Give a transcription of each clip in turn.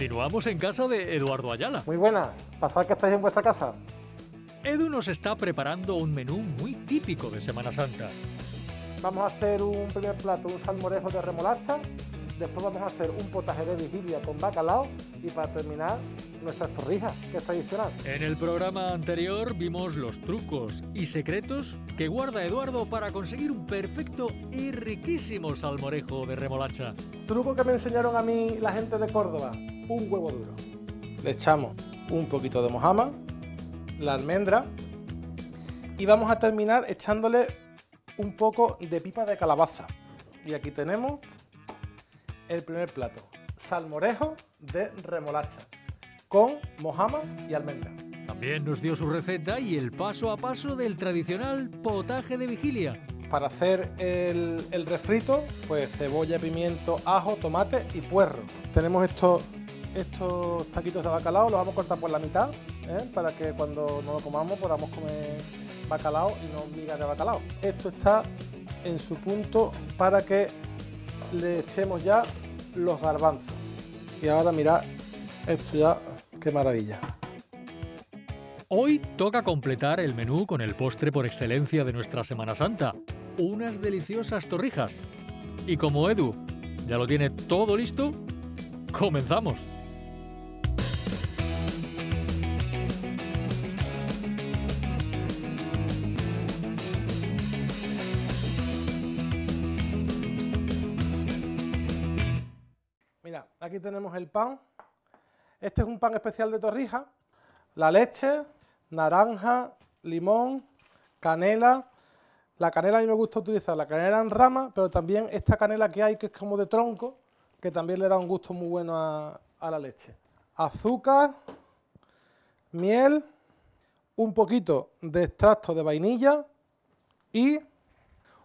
Continuamos en casa de Eduardo Ayala. Muy buenas, pasad que estáis en vuestra casa. Edu nos está preparando un menú muy típico de Semana Santa. Vamos a hacer un primer plato, un salmorejo de remolacha Después vamos a hacer un potaje de vigilia con bacalao y para terminar nuestras torrijas, que es tradicional. En el programa anterior vimos los trucos y secretos que guarda Eduardo para conseguir un perfecto y riquísimo salmorejo de remolacha. Truco que me enseñaron a mí la gente de Córdoba, un huevo duro. Le echamos un poquito de mojama, la almendra y vamos a terminar echándole un poco de pipa de calabaza. Y aquí tenemos el primer plato, salmorejo de remolacha, con mojama y almendra. También nos dio su receta y el paso a paso del tradicional potaje de vigilia. Para hacer el, refrito, pues cebolla, pimiento, ajo, tomate y puerro. Tenemos estos, estos taquitos de bacalao, los vamos a cortar por la mitad, ¿eh? para que cuando no lo comamos podamos comer bacalao y no migas de bacalao. Esto está en su punto para que le echemos ya los garbanzos. Y ahora mirad esto ya, qué maravilla. Hoy toca completar el menú con el postre por excelencia de nuestra Semana Santa, unas deliciosas torrijas. Y como Edu ya lo tiene todo listo, comenzamos. Aquí tenemos el pan. Este es un pan especial de torrija. La leche, naranja, limón, canela. La canela a mí me gusta utilizar, la canela en rama, pero también esta canela que hay que es como de tronco, que también le da un gusto muy bueno a, la leche. Azúcar, miel, un poquito de extracto de vainilla y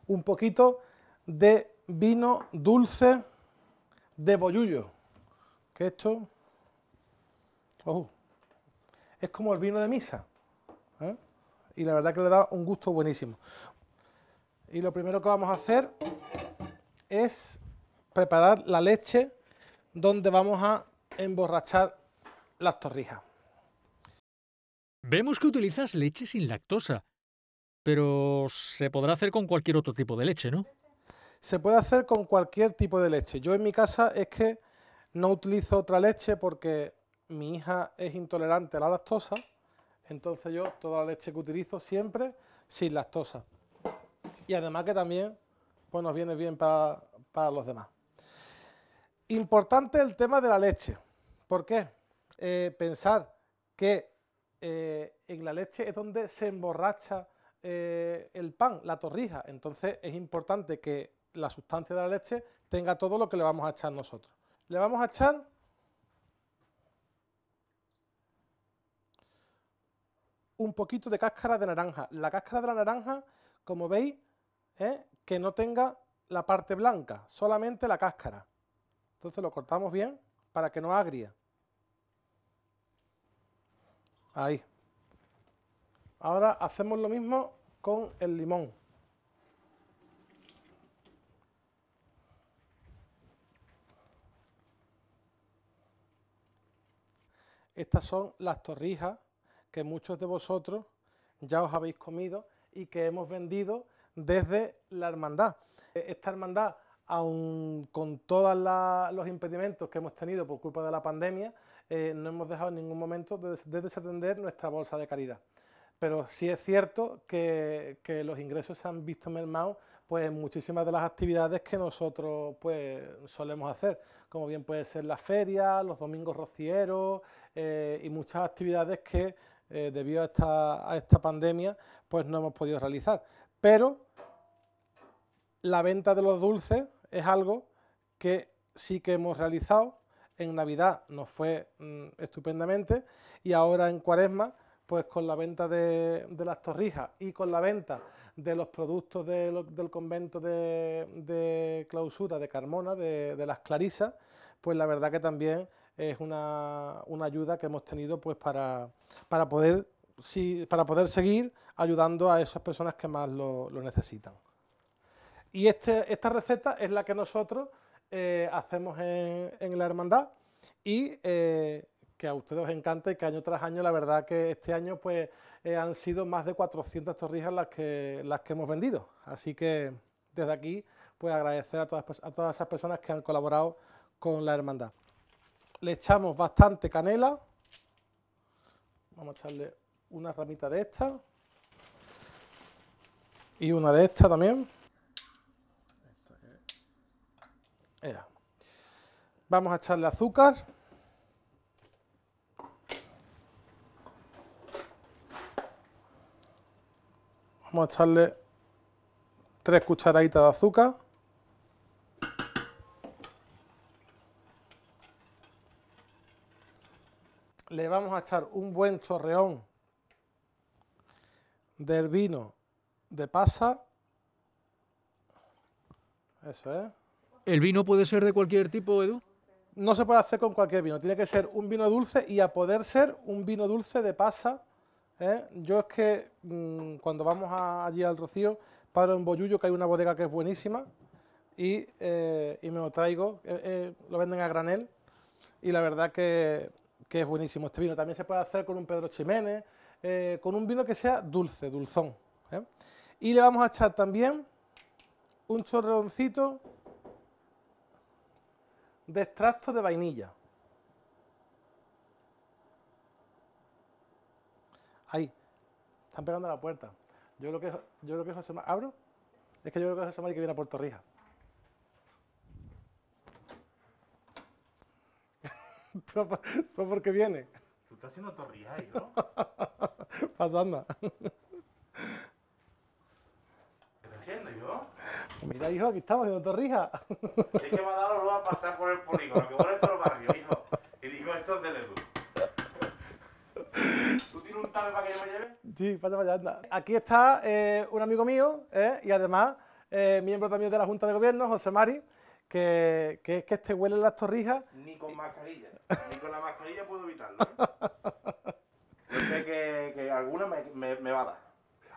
un poquito de vino dulce de bollullo. Que esto, es como el vino de misa. ¿eh? Y la verdad que le da un gusto buenísimo. Y lo primero que vamos a hacer es preparar la leche donde vamos a emborrachar las torrijas. Vemos que utilizas leche sin lactosa, pero se podrá hacer con cualquier otro tipo de leche, ¿no? Se puede hacer con cualquier tipo de leche. Yo en mi casa es que no utilizo otra leche porque mi hija es intolerante a la lactosa, entonces yo toda la leche que utilizo siempre sin lactosa. Y además que también pues nos viene bien para, los demás. Importante el tema de la leche. ¿Por qué? Eh, pensar que eh, en la leche es donde se emborracha eh, el pan, la torrija. Entonces es importante que la sustancia de la leche tenga todo lo que le vamos a echar nosotros. Le vamos a echar un poquito de cáscara de naranja. La cáscara de la naranja, como veis, ¿eh? que no tenga la parte blanca, solamente la cáscara. Entonces lo cortamos bien para que no agria. Ahí. Ahora hacemos lo mismo con el limón. Estas son las torrijas que muchos de vosotros ya os habéis comido y que hemos vendido desde la hermandad. E, esta hermandad, aun con todos los impedimentos que hemos tenido por culpa de la pandemia, eh, no hemos dejado en ningún momento de, desatender nuestra bolsa de caridad. Pero sí es cierto que, que los ingresos se han visto mermados pues muchísimas de las actividades que nosotros pues solemos hacer, como bien puede ser la feria, los domingos rocieros eh, y muchas actividades que eh, debido a esta, a esta pandemia pues no hemos podido realizar. Pero la venta de los dulces es algo que sí que hemos realizado. En Navidad nos fue mm, estupendamente y ahora en Cuaresma pues con la venta de, las torrijas y con la venta de los productos del convento de, clausura de Carmona, de, las Clarisas, pues la verdad que también es una, ayuda que hemos tenido pues para, para, poder, para poder seguir ayudando a esas personas que más lo, necesitan. Y este, esta receta es la que nosotros eh, hacemos en, la hermandad y... Eh, que a ustedes os encanta y que año tras año, la verdad que este año pues eh, han sido más de 400 torrijas las que, las que hemos vendido. Así que desde aquí pues agradecer a todas, a todas esas personas que han colaborado con la hermandad. Le echamos bastante canela. Vamos a echarle una ramita de esta. Y una de esta también. Vamos a echarle azúcar. Vamos a echarle tres cucharaditas de azúcar. Le vamos a echar un buen chorreón del vino de pasa. Eso es. ¿El vino puede ser de cualquier tipo, Edu? No se puede hacer con cualquier vino. Tiene que ser un vino dulce y a poder ser un vino dulce de pasa ¿eh? Yo es que mm, cuando vamos allí al Rocío, paro en Boyullo, que hay una bodega que es buenísima, y, eh, me lo traigo, eh, lo venden a granel, y la verdad que, que, es buenísimo este vino. También se puede hacer con un Pedro Ximénez, con un vino que sea dulce, dulzón. Y le vamos a echar también un chorroncito de extracto de vainilla. Están pegando a la puerta. Yo lo que, yo creo que José María... ¿Abro? Es que yo lo que José María que viene a Puerto Rija. ¿Tú, por qué viene? Tú estás haciendo torrijas, ¿no? Pasando. ¿Qué estás haciendo, hijo? Mira, hijo, aquí estamos haciendo Torrija. Es que mandarlo, lo va a pasar por el polígono, que por el barrio hijo. Y dijo, esto es de edu lleve. Sí, pasa allá, Aquí está eh, un amigo mío eh, y además eh, miembro también de la Junta de Gobierno, José Mari, que, que es que este huele en las torrijas. Ni con mascarilla, ni con la mascarilla puedo evitarlo. Yo sé que, que alguna me, me, va a dar.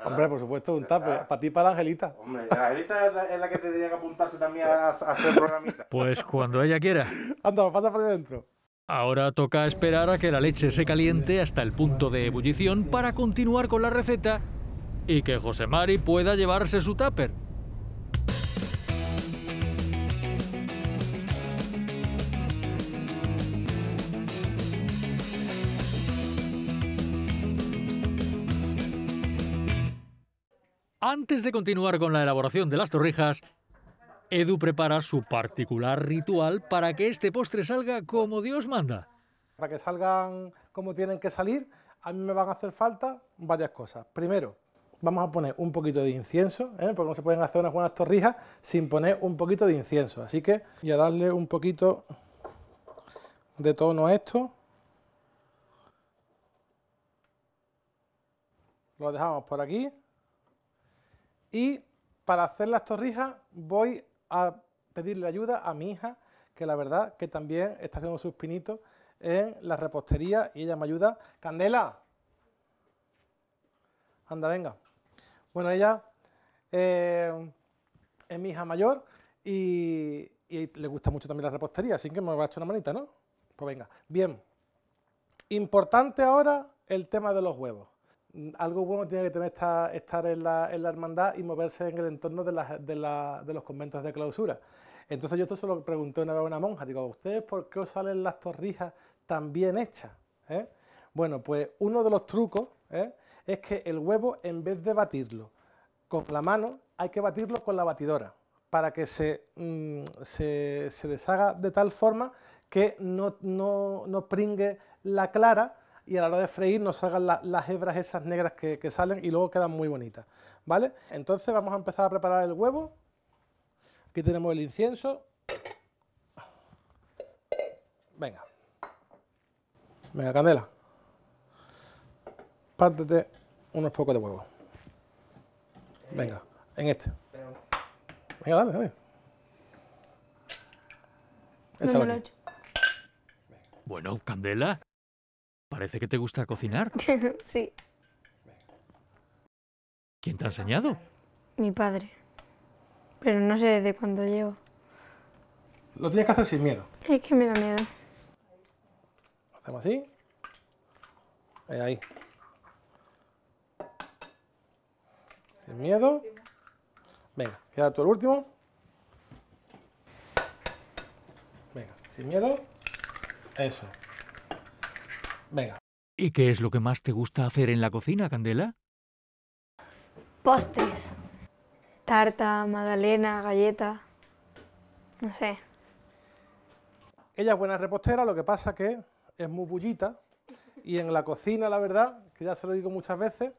Hombre, por supuesto, un tape. para ti, para la Angelita. Hombre, la Angelita es la, que tendría que apuntarse también a, hacer programita. Pues cuando ella quiera. Anda, pasa por dentro. adentro. Ahora toca esperar a que la leche se caliente hasta el punto de ebullición para continuar con la receta y que José Mari pueda llevarse su tupper. Antes de continuar con la elaboración de las torrijas, Edu prepara su particular ritual para que este postre salga como Dios manda. Para que salgan como tienen que salir, a mí me van a hacer falta varias cosas. Primero, vamos a poner un poquito de incienso, ¿eh? porque no se pueden hacer unas buenas torrijas sin poner un poquito de incienso. Así que voy a darle un poquito de tono a esto. Lo dejamos por aquí. Y para hacer las torrijas voy a pedirle ayuda a mi hija, que la verdad que también está haciendo sus pinitos en la repostería y ella me ayuda. ¡Candela! Anda, venga. Bueno, ella eh, es mi hija mayor y, y, le gusta mucho también la repostería, así que me va a echar una manita, ¿no? Pues venga, bien. Importante ahora el tema de los huevos algo bueno tiene que tener estar en la, hermandad y moverse en el entorno de, los conventos de clausura. Entonces yo esto se lo pregunté una vez a una monja, digo, ¿ustedes por qué os salen las torrijas tan bien hechas? ¿eh? Bueno, pues uno de los trucos ¿eh? es que el huevo, en vez de batirlo con la mano, hay que batirlo con la batidora para que se, mm, deshaga de tal forma que no pringue la clara, y a la hora de freír nos salgan las hebras esas negras que, salen y luego quedan muy bonitas, ¿vale? Entonces vamos a empezar a preparar el huevo. Aquí tenemos el incienso. Venga. Venga, Candela. Pártete unos pocos de huevo. Venga, en este. Venga, dale, dale. Bueno, Candela, Parece que te gusta cocinar. sí. ¿Quién te ha enseñado? Mi padre. Pero no sé desde cuándo llevo. Lo tienes que hacer sin miedo. Es que me da miedo. hacemos así. Ahí, Sin miedo. Venga, queda tú el último. Venga, sin miedo. Eso. Venga. ¿Y qué es lo que más te gusta hacer en la cocina, Candela? Postres. Tarta, magdalena, galleta. No sé. Ella es buena repostera, lo que pasa que es muy bullita y en la cocina, la verdad, que ya se lo digo muchas veces,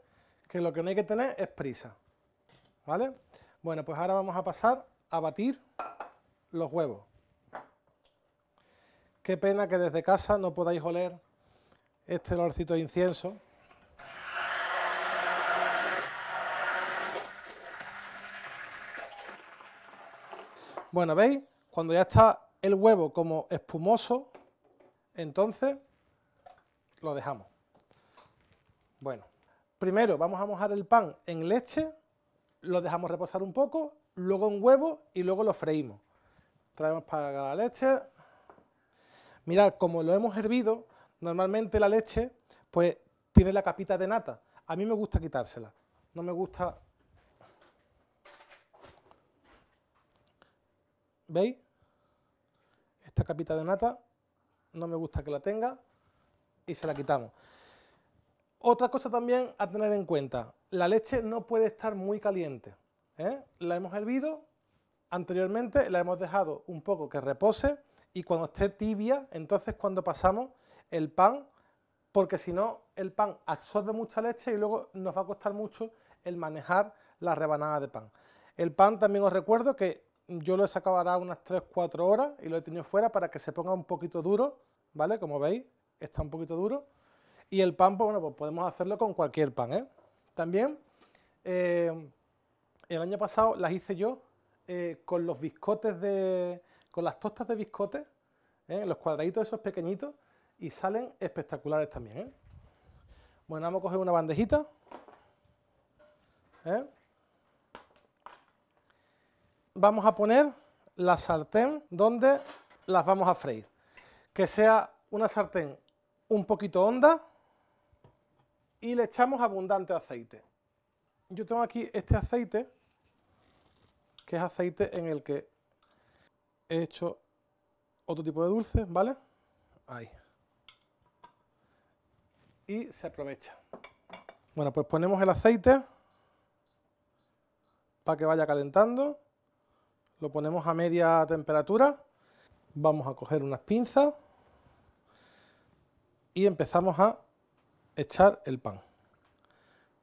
que lo que no hay que tener es prisa. ¿Vale? Bueno, pues ahora vamos a pasar a batir los huevos. Qué pena que desde casa no podáis oler este olorcito de incienso. Bueno, ¿veis? Cuando ya está el huevo como espumoso, entonces lo dejamos. Bueno, primero vamos a mojar el pan en leche, lo dejamos reposar un poco, luego en huevo y luego lo freímos. Traemos para la leche. Mirad, como lo hemos hervido, Normalmente la leche pues tiene la capita de nata. A mí me gusta quitársela. No me gusta... ¿Veis? Esta capita de nata no me gusta que la tenga y se la quitamos. Otra cosa también a tener en cuenta, la leche no puede estar muy caliente. ¿eh? La hemos hervido anteriormente, la hemos dejado un poco que repose y cuando esté tibia, entonces cuando pasamos el pan, porque si no, el pan absorbe mucha leche y luego nos va a costar mucho el manejar la rebanada de pan. El pan también os recuerdo que yo lo he sacado ahora unas 3-4 horas y lo he tenido fuera para que se ponga un poquito duro, ¿vale? Como veis, está un poquito duro. Y el pan, pues bueno, pues podemos hacerlo con cualquier pan, ¿eh? También, eh, el año pasado las hice yo eh, con los bizcotes de... con las tostas de en ¿eh? los cuadraditos esos pequeñitos, y salen espectaculares también. ¿eh? Bueno, vamos a coger una bandejita. ¿eh? Vamos a poner la sartén donde las vamos a freír. Que sea una sartén un poquito honda y le echamos abundante aceite. Yo tengo aquí este aceite, que es aceite en el que he hecho otro tipo de dulces, ¿vale? Ahí y se aprovecha. Bueno, pues ponemos el aceite para que vaya calentando. Lo ponemos a media temperatura. Vamos a coger unas pinzas y empezamos a echar el pan.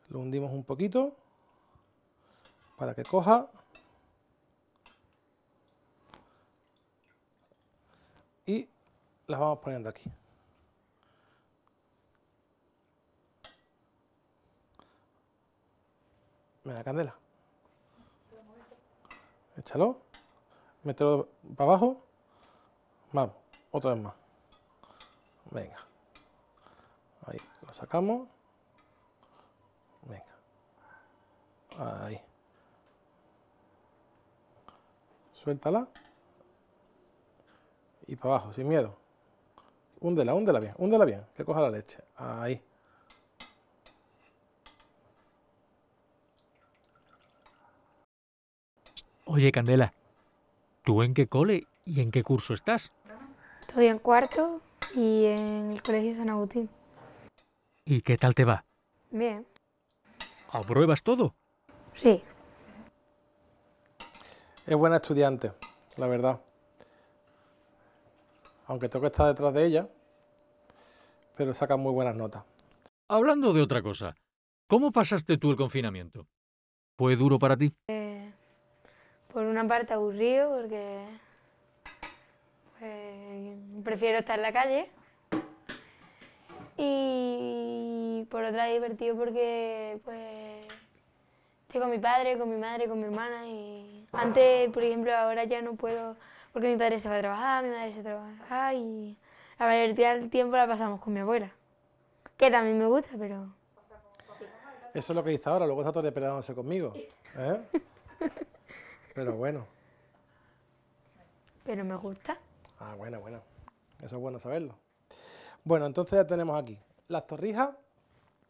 Lo hundimos un poquito para que coja. Y las vamos poniendo aquí. da candela. Échalo. Mételo para abajo. Vamos, otra vez más. Venga. Ahí, lo sacamos. Venga. Ahí. Suéltala. Y para abajo, sin miedo. Húndela, húndela bien, húndela bien, que coja la leche. Ahí. Oye, Candela, ¿tú en qué cole y en qué curso estás? Estoy en cuarto y en el Colegio San Agustín. ¿Y qué tal te va? Bien. ¿Apruebas todo? Sí. Es buena estudiante, la verdad. Aunque tengo estar detrás de ella, pero saca muy buenas notas. Hablando de otra cosa, ¿cómo pasaste tú el confinamiento? ¿Fue duro para ti? Eh, por una parte aburrido, porque pues, prefiero estar en la calle. Y por otra divertido porque pues estoy con mi padre, con mi madre, con mi hermana y antes, por ejemplo, ahora ya no puedo porque mi padre se va a trabajar, mi madre se trabaja y la mayoría del tiempo la pasamos con mi abuela, que también me gusta, pero... Eso es lo que dice ahora, luego está todo depredándose conmigo. ¿eh? Pero bueno. Pero me gusta. Ah, bueno, bueno. Eso es bueno saberlo. Bueno, entonces ya tenemos aquí las torrijas,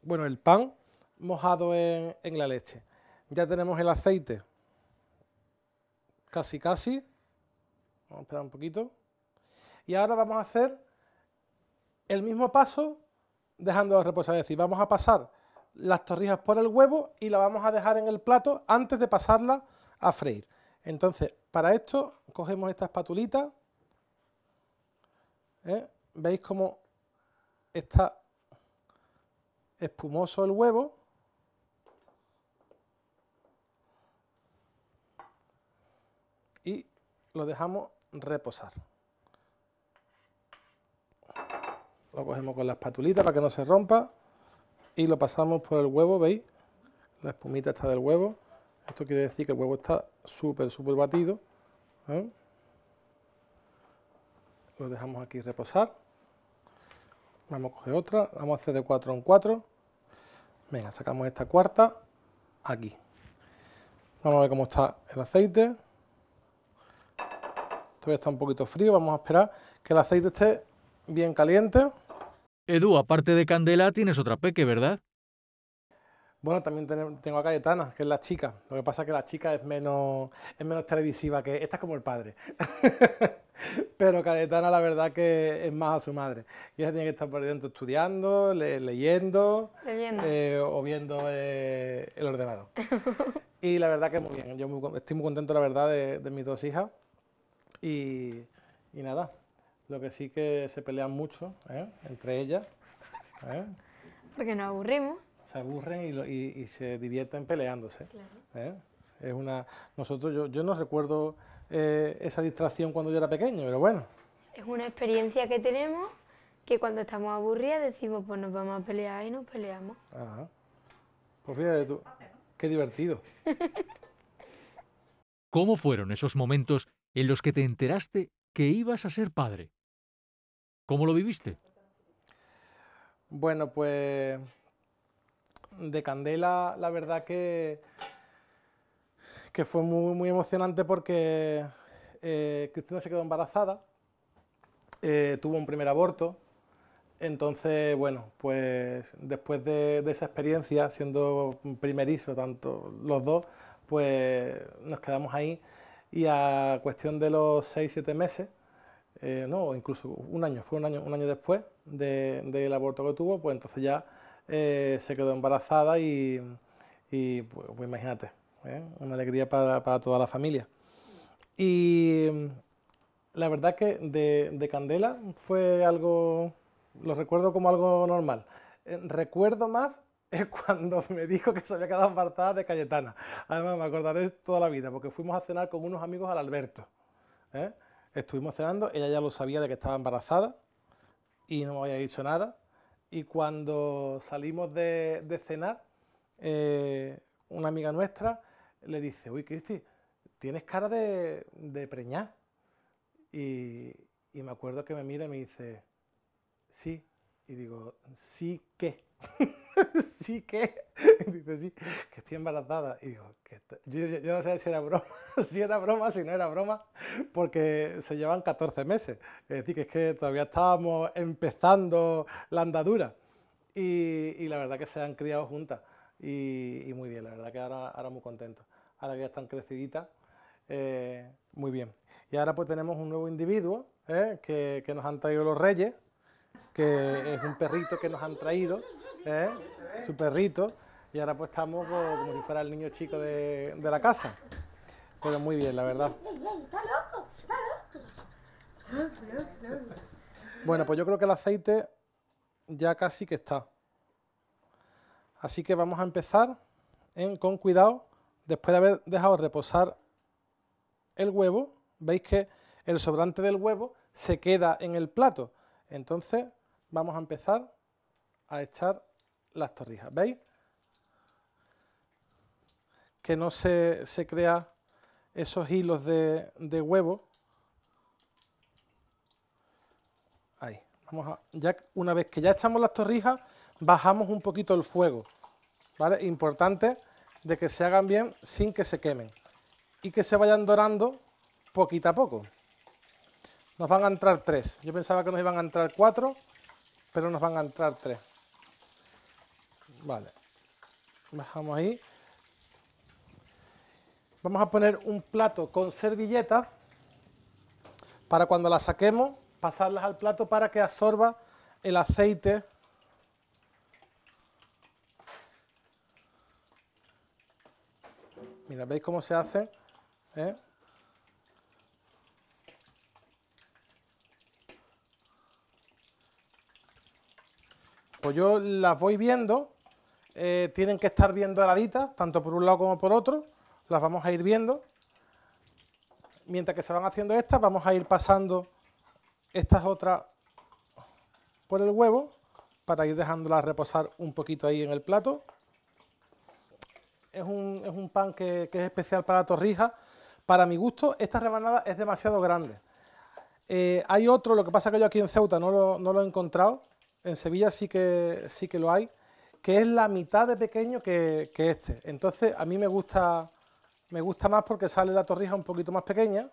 bueno, el pan mojado en, la leche. Ya tenemos el aceite casi casi. Vamos a esperar un poquito. Y ahora vamos a hacer el mismo paso dejando reposar. Es decir, vamos a pasar las torrijas por el huevo y la vamos a dejar en el plato antes de pasarla a freír. Entonces, para esto cogemos esta espatulita, ¿eh? veis cómo está espumoso el huevo, y lo dejamos reposar. Lo cogemos con la espatulita para que no se rompa y lo pasamos por el huevo, ¿veis? La espumita está del huevo. Esto quiere decir que el huevo está súper, súper batido. ¿eh? Lo dejamos aquí reposar. Vamos a coger otra, vamos a hacer de 4 en 4. Venga, sacamos esta cuarta aquí. Vamos a ver cómo está el aceite. Todavía está un poquito frío, vamos a esperar que el aceite esté bien caliente. Edu, aparte de candela, tienes otra peque, ¿verdad? Bueno, también tengo a Cayetana, que es la chica. Lo que pasa es que la chica es menos, es menos televisiva que... Esta es como el padre. Pero Cayetana la verdad que es más a su madre. Y ella tiene que estar por dentro estudiando, leyendo, eh, o viendo eh, el ordenador. y la verdad que muy bien. Yo estoy muy contento, la verdad, de, mis dos hijas. Y, nada, lo que sí que se pelean mucho ¿eh? entre ellas. Porque nos aburrimos se aburren y, se divierten peleándose. ¿eh? Es una, nosotros, yo, no recuerdo eh, esa distracción cuando yo era pequeño, pero bueno. Es una experiencia que tenemos que cuando estamos aburridas decimos, pues nos vamos a pelear y nos peleamos. Ajá. Pues fíjate tú, qué divertido. ¿Cómo fueron esos momentos en los que te enteraste que ibas a ser padre? ¿Cómo lo viviste? Bueno, pues de Candela, la verdad que, que fue muy, emocionante porque eh, Cristina se quedó embarazada, eh, tuvo un primer aborto, entonces, bueno, pues después de, esa experiencia, siendo primerizo tanto los dos, pues nos quedamos ahí y a cuestión de los seis siete meses, eh, no, incluso un año, fue un año, un año después del aborto que tuvo, pues entonces ya eh, se quedó embarazada y, pues, pues, imagínate, ¿eh? una alegría para, toda la familia. Y la verdad que de, Candela fue algo, lo recuerdo como algo normal. Eh, recuerdo más es cuando me dijo que se había quedado embarazada de Cayetana. Además, me acordaré toda la vida, porque fuimos a cenar con unos amigos al Alberto. Estuvimos cenando, ella ya lo sabía de que estaba embarazada y no me había dicho nada y cuando salimos de, cenar, eh, una amiga nuestra le dice, uy, Cristi, tienes cara de, preñar. y, me acuerdo que me mira y me dice, sí. Y digo, sí, ¿qué? sí que, dice, sí, que estoy embarazada. Y digo, yo, no sé si era broma, si era broma, si no era broma, porque se llevan 14 meses. Es decir, que es que todavía estábamos empezando la andadura. Y, la verdad que se han criado juntas. Y, muy bien, la verdad que ahora, ahora muy contentos. Ahora que ya están creciditas, eh, muy bien. Y ahora pues tenemos un nuevo individuo ¿eh? que nos han traído los reyes, que es un perrito que nos han traído. ¿eh? su perrito, y ahora pues estamos pues, como, si fuera el niño chico de, la casa. Pero muy bien, la verdad. Bueno, pues yo creo que el aceite ya casi que está. Así que vamos a empezar con cuidado, después de haber dejado reposar el huevo, veis que el sobrante del huevo se queda en el plato. Entonces vamos a empezar a echar las torrijas, ¿veis? Que no se, se crea esos hilos de, huevo. Ahí, vamos a, ya, una vez que ya echamos las torrijas, bajamos un poquito el fuego, ¿vale? Importante de que se hagan bien sin que se quemen y que se vayan dorando poquito a poco. Nos van a entrar tres. Yo pensaba que nos iban a entrar cuatro, pero nos van a entrar tres. Vale. Bajamos ahí. Vamos a poner un plato con servilleta para cuando la saquemos pasarlas al plato para que absorba el aceite Mira, ¿veis cómo se hace? ¿Eh? Pues yo las voy viendo eh, tienen que estar bien doraditas, tanto por un lado como por otro, las vamos a ir viendo. Mientras que se van haciendo estas, vamos a ir pasando estas otras por el huevo para ir dejándolas reposar un poquito ahí en el plato. Es un, es un pan que, es especial para torrijas. Para mi gusto, esta rebanada es demasiado grande. Eh, hay otro, lo que pasa que yo aquí en Ceuta no lo, no lo he encontrado. En Sevilla sí que, sí que lo hay que es la mitad de pequeño que, este. Entonces a mí me gusta, me gusta más porque sale la torrija un poquito más pequeña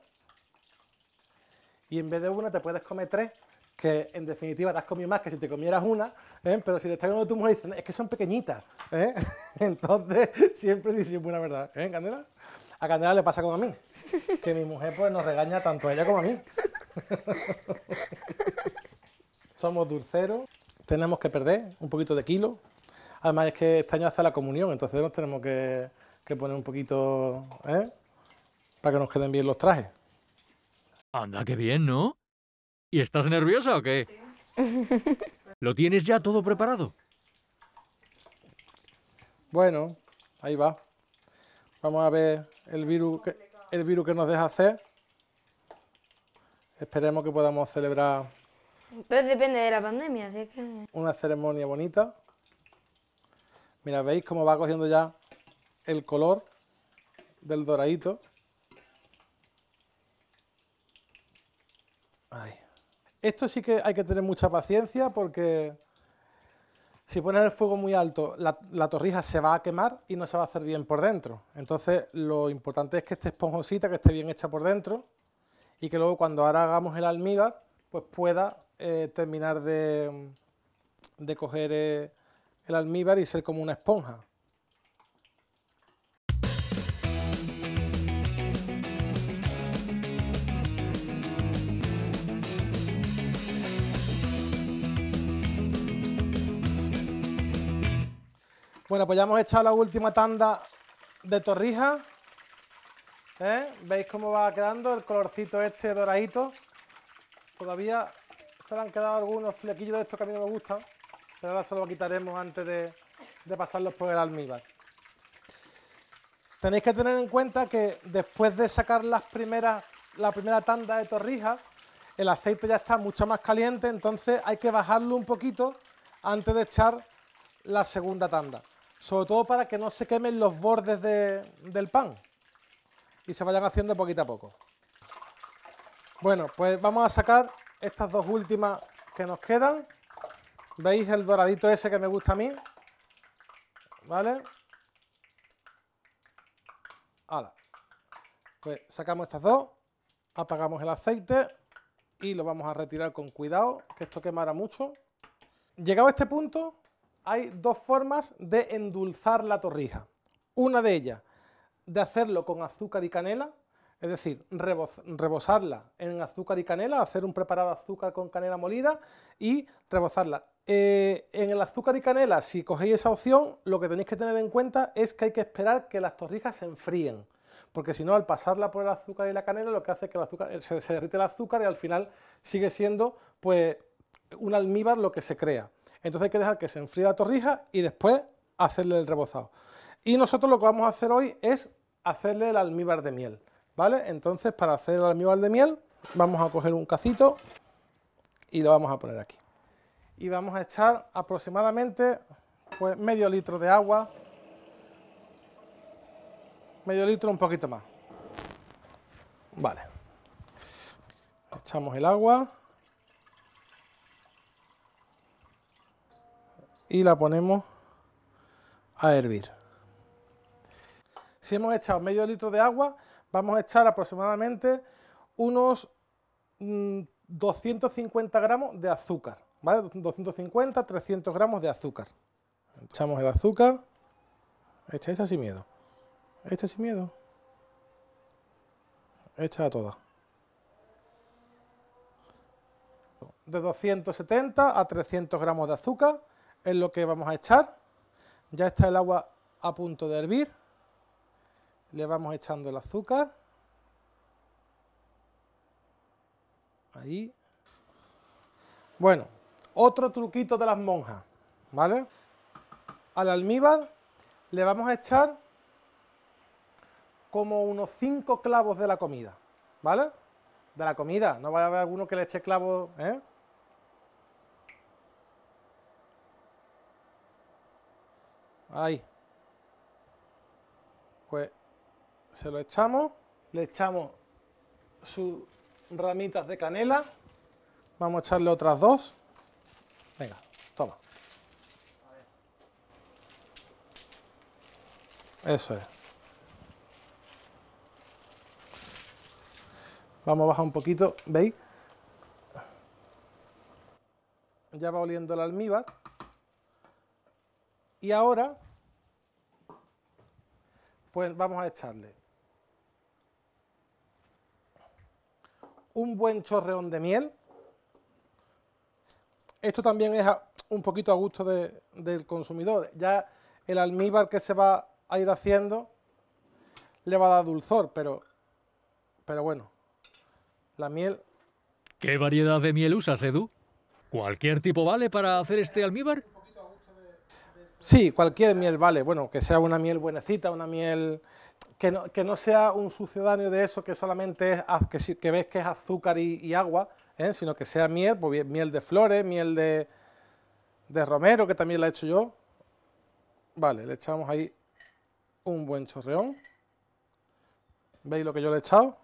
y en vez de una te puedes comer tres, que en definitiva te has comido más que si te comieras una, ¿eh? pero si te está comiendo tu mujer dicen, es que son pequeñitas. ¿eh? Entonces siempre una verdad. ¿Eh, Candela? A Candela le pasa como a mí, que mi mujer pues nos regaña tanto a ella como a mí. Somos dulceros, tenemos que perder un poquito de kilo, Además es que este año hace la comunión, entonces nos tenemos que, poner un poquito, ¿eh? Para que nos queden bien los trajes. Anda, qué bien, ¿no? ¿Y estás nerviosa o qué? ¿Lo tienes ya todo preparado? Bueno, ahí va. Vamos a ver el virus que, el virus que nos deja hacer. Esperemos que podamos celebrar... Entonces depende de la pandemia, así que... Una ceremonia bonita. Mira, veis cómo va cogiendo ya el color del doradito. Esto sí que hay que tener mucha paciencia porque si ponen el fuego muy alto, la, torrija se va a quemar y no se va a hacer bien por dentro. Entonces, lo importante es que esté esponjosita, que esté bien hecha por dentro y que luego cuando ahora hagamos el almíbar, pues pueda eh, terminar de, coger eh, el almíbar y ser como una esponja. Bueno, pues ya hemos echado la última tanda de torrija. ¿eh? ¿Veis cómo va quedando el colorcito este doradito? Todavía se le han quedado algunos flequillos de estos que a mí no me gustan pero ahora se lo quitaremos antes de, pasarlos por el almíbar. Tenéis que tener en cuenta que después de sacar las primeras, la primera tanda de torrijas, el aceite ya está mucho más caliente, entonces hay que bajarlo un poquito antes de echar la segunda tanda. Sobre todo para que no se quemen los bordes del pan y se vayan haciendo poquito a poco. Bueno, pues vamos a sacar estas dos últimas que nos quedan. ¿Veis el doradito ese que me gusta a mí? ¿Vale? ¡Hala! Pues sacamos estas dos, apagamos el aceite y lo vamos a retirar con cuidado, que esto quemará mucho. Llegado a este punto, hay dos formas de endulzar la torrija. Una de ellas, de hacerlo con azúcar y canela, es decir, rebosarla en azúcar y canela, hacer un preparado de azúcar con canela molida y rebozarla. Eh, en el azúcar y canela, si cogéis esa opción, lo que tenéis que tener en cuenta es que hay que esperar que las torrijas se enfríen, porque si no, al pasarla por el azúcar y la canela, lo que hace es que el azúcar, eh, se, se derrite el azúcar y al final sigue siendo pues, un almíbar lo que se crea. Entonces hay que dejar que se enfríe la torrija y después hacerle el rebozado. Y nosotros lo que vamos a hacer hoy es hacerle el almíbar de miel. ¿vale? Entonces, para hacer el almíbar de miel, vamos a coger un cacito y lo vamos a poner aquí. Y vamos a echar aproximadamente pues, medio litro de agua, medio litro, un poquito más. Vale. Echamos el agua. Y la ponemos a hervir. Si hemos echado medio litro de agua, vamos a echar aproximadamente unos 250 mm, gramos de azúcar, ¿vale? 250, 300 gramos de azúcar. Echamos el azúcar, echa, esta sin miedo, echa sin miedo, echa a todas. De 270 a 300 gramos de azúcar es lo que vamos a echar. Ya está el agua a punto de hervir. Le vamos echando el azúcar. Ahí. Bueno, otro truquito de las monjas, ¿vale? Al almíbar le vamos a echar como unos 5 clavos de la comida, ¿vale? De la comida, no va a haber alguno que le eche clavo ¿eh? Ahí. Pues se lo echamos, le echamos sus ramitas de canela. Vamos a echarle otras dos. Venga, toma. Eso es. Vamos a bajar un poquito, ¿veis? Ya va oliendo la almíbar. Y ahora, pues vamos a echarle un buen chorreón de miel. Esto también es un poquito a gusto de, del consumidor. Ya el almíbar que se va a ir haciendo le va a dar dulzor, pero, pero bueno, la miel... ¿Qué variedad de miel usas, Edu? ¿Cualquier tipo vale para hacer este almíbar? Sí, cualquier miel vale. Bueno, que sea una miel buenecita, una miel que no, sea un sucedáneo de eso que solamente es, que, ves que es azúcar y, agua, ¿eh? sino que sea miel, pues miel de flores, miel de, de romero, que también la he hecho yo. Vale, le echamos ahí un buen chorreón. ¿Veis lo que yo le he echado?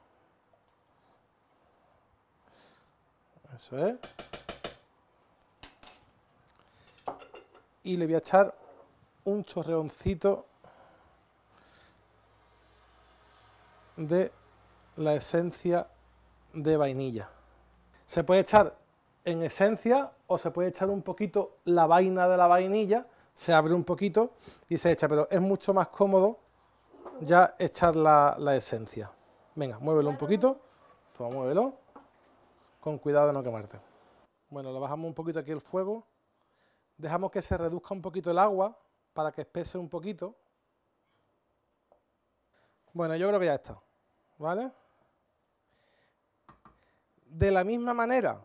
Eso es. Y le voy a echar un chorreoncito de la esencia de vainilla. Se puede echar en esencia o se puede echar un poquito la vaina de la vainilla, se abre un poquito y se echa, pero es mucho más cómodo ya echar la, esencia. Venga, muévelo un poquito, toma, muévelo, con cuidado de no quemarte. Bueno, lo bajamos un poquito aquí el fuego, dejamos que se reduzca un poquito el agua para que espese un poquito. Bueno, yo creo que ya está. ¿Vale? De la misma manera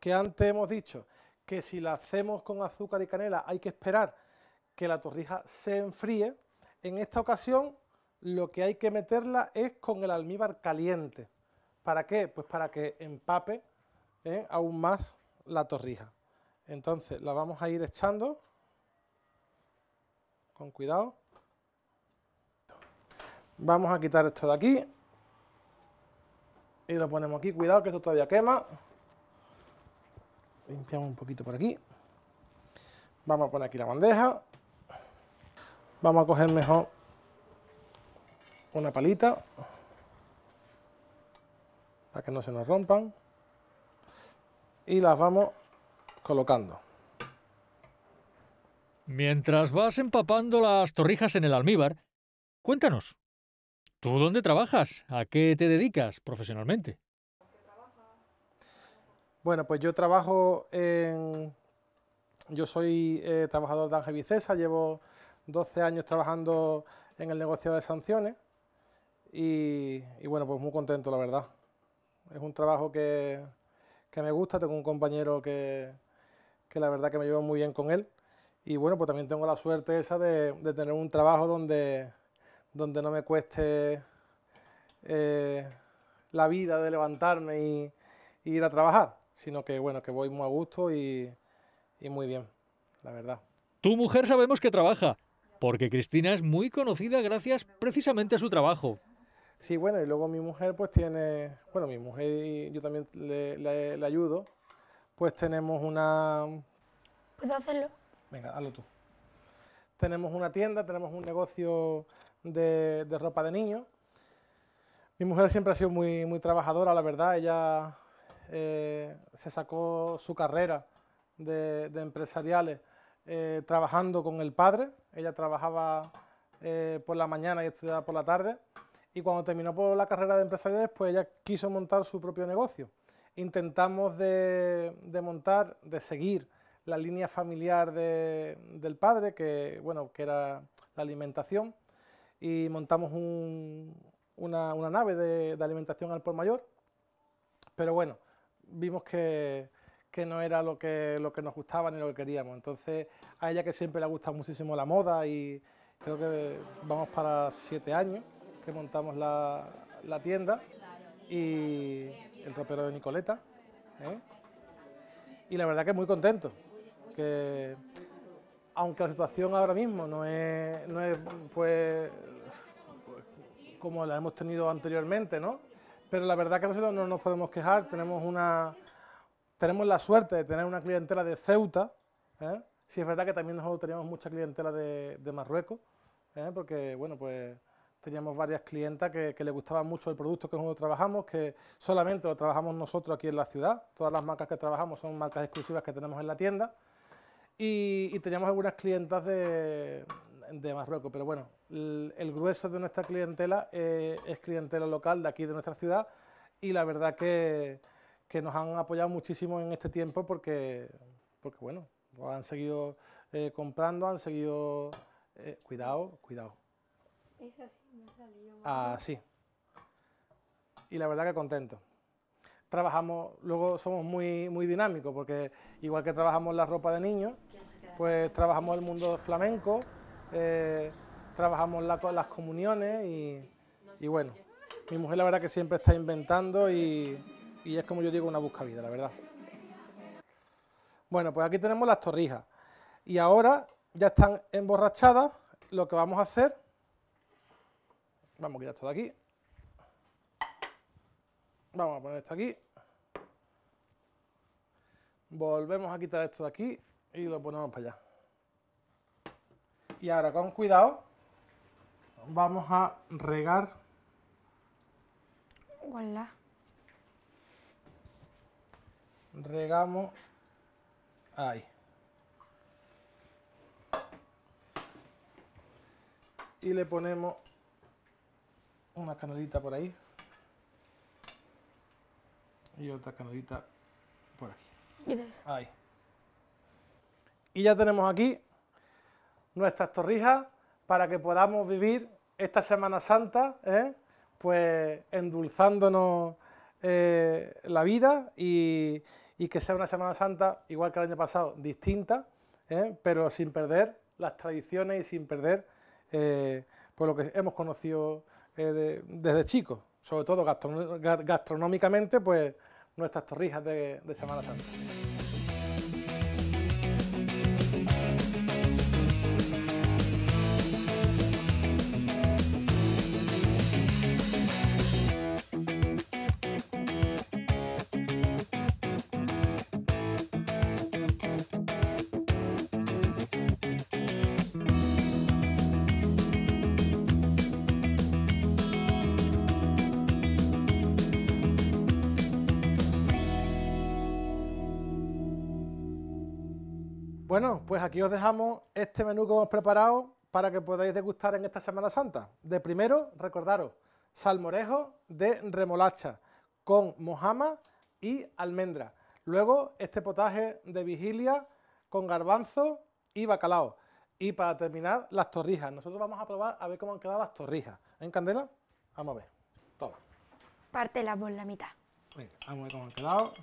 que antes hemos dicho que si la hacemos con azúcar y canela hay que esperar que la torrija se enfríe, en esta ocasión lo que hay que meterla es con el almíbar caliente. ¿Para qué? Pues para que empape ¿eh? aún más la torrija. Entonces la vamos a ir echando con cuidado. Vamos a quitar esto de aquí. Y lo ponemos aquí. Cuidado que esto todavía quema. Limpiamos un poquito por aquí. Vamos a poner aquí la bandeja. Vamos a coger mejor una palita. Para que no se nos rompan. Y las vamos colocando. Mientras vas empapando las torrijas en el almíbar, cuéntanos, ¿Tú dónde trabajas? ¿A qué te dedicas profesionalmente? Bueno, pues yo trabajo en... Yo soy eh, trabajador de Ángel Vicesa, llevo 12 años trabajando en el negocio de sanciones y, bueno, pues muy contento, la verdad. Es un trabajo que, me gusta, tengo un compañero que, que la verdad que me llevo muy bien con él. Y bueno, pues también tengo la suerte esa de tener un trabajo donde donde no me cueste eh, la vida de levantarme y, ir a trabajar, sino que bueno, que voy muy a gusto y, muy bien, la verdad. Tu mujer sabemos que trabaja, porque Cristina es muy conocida gracias precisamente a su trabajo. Sí, bueno, y luego mi mujer pues tiene, bueno, mi mujer y yo también le, ayudo, pues tenemos una... ¿Puedo hacerlo? Venga, hazlo tú. Tenemos una tienda, tenemos un negocio de, ropa de niño. Mi mujer siempre ha sido muy, muy trabajadora, la verdad. Ella eh, se sacó su carrera de, empresariales eh, trabajando con el padre. Ella trabajaba eh, por la mañana y estudiaba por la tarde. Y cuando terminó por la carrera de empresariales, pues ella quiso montar su propio negocio. Intentamos de, montar, de seguir la línea familiar del padre, que, bueno, que era la alimentación y montamos una, nave de, alimentación al por mayor, pero bueno, vimos que, no era lo que, lo que nos gustaba ni lo que queríamos. Entonces, a ella que siempre le ha gustado muchísimo la moda y creo que vamos para siete años que montamos la, tienda y el ropero de Nicoleta. ¿eh? Y la verdad que muy contento. Que aunque la situación ahora mismo no es, no es pues, como la hemos tenido anteriormente, ¿no? Pero la verdad que nosotros no nos podemos quejar, tenemos, una, tenemos la suerte de tener una clientela de Ceuta, ¿eh? sí es verdad que también nosotros teníamos mucha clientela de, Marruecos, ¿eh? porque bueno, pues teníamos varias clientas que, que les gustaba mucho el producto que nosotros trabajamos, que solamente lo trabajamos nosotros aquí en la ciudad, todas las marcas que trabajamos son marcas exclusivas que tenemos en la tienda, y, teníamos algunas clientas de, de Marruecos, pero bueno, el, grueso de nuestra clientela eh, es clientela local de aquí, de nuestra ciudad, y la verdad que, nos han apoyado muchísimo en este tiempo porque, porque bueno, pues han seguido eh, comprando, han seguido... Eh, cuidado, cuidado. Es así, me Ah, sí. Y la verdad que contento trabajamos, luego somos muy, muy dinámicos, porque igual que trabajamos la ropa de niños, pues trabajamos el mundo flamenco, eh, trabajamos las comuniones y, bueno, mi mujer la verdad que siempre está inventando y, es como yo digo, una busca vida, la verdad. Bueno, pues aquí tenemos las torrijas y ahora ya están emborrachadas, lo que vamos a hacer, vamos a quitar esto de aquí, Vamos a poner esto aquí. Volvemos a quitar esto de aquí y lo ponemos para allá. Y ahora con cuidado vamos a regar. Voilà. Regamos ahí. Y le ponemos una canalita por ahí y otra por aquí. Ahí. Y ya tenemos aquí nuestras torrijas para que podamos vivir esta Semana Santa, ¿eh? pues endulzándonos eh, la vida y, que sea una Semana Santa, igual que el año pasado, distinta, ¿eh? pero sin perder las tradiciones y sin perder pues lo que hemos conocido desde chicos sobre todo gastronómicamente, pues nuestras torrijas de, de Semana Santa. Bueno, pues aquí os dejamos este menú que hemos preparado para que podáis degustar en esta Semana Santa. De primero, recordaros, salmorejo de remolacha con mojama y almendra. Luego, este potaje de vigilia con garbanzo y bacalao. Y para terminar, las torrijas. Nosotros vamos a probar a ver cómo han quedado las torrijas. ¿En ¿Eh, Candela? Vamos a ver. Toma. Pártelas por la mitad. vamos a ver cómo han quedado.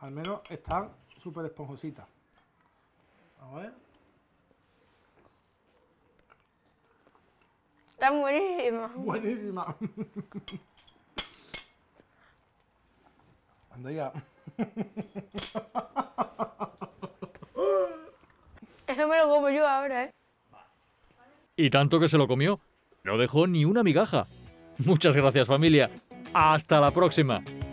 Al menos están súper esponjositas. A ver. Está buenísima. Buenísima. Anda ya. Eso me lo como yo ahora, ¿eh? Y tanto que se lo comió. No dejó ni una migaja. Muchas gracias familia. Hasta la próxima.